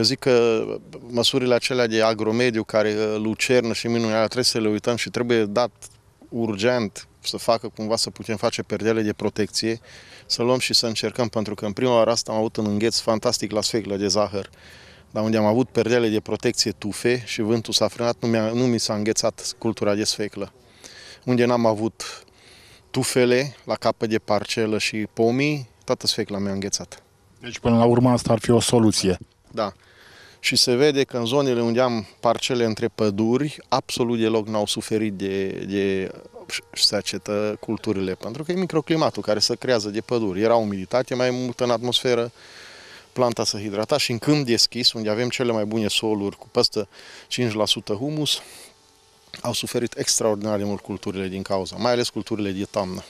Eu zic că măsurile acelea de agromediu, care uh, lucernă și minunea, trebuie să le uităm și trebuie dat urgent să facă cumva să putem face perdele de protecție, să luăm și să încercăm, pentru că în prima oară asta am avut un îngheț fantastic la sfeclă de zahăr, dar unde am avut perdele de protecție tufe și vântul s-a frânat, nu, mi-a, nu mi s-a înghețat cultura de sfeclă. Unde n-am avut tufele la capă de parcelă și pomii, toată sfecla mi-a înghețat. Deci până la urmă asta ar fi o soluție. Da și se vede că în zonele unde am parcele între păduri, absolut deloc n-au suferit de, de secetă culturile, pentru că e microclimatul care se creează de păduri. Era umiditate mai multă în atmosferă, planta se hidrata și în câmp deschis, unde avem cele mai bune soluri cu peste 5% humus, au suferit extraordinar de mult culturile din cauza, mai ales culturile de toamnă.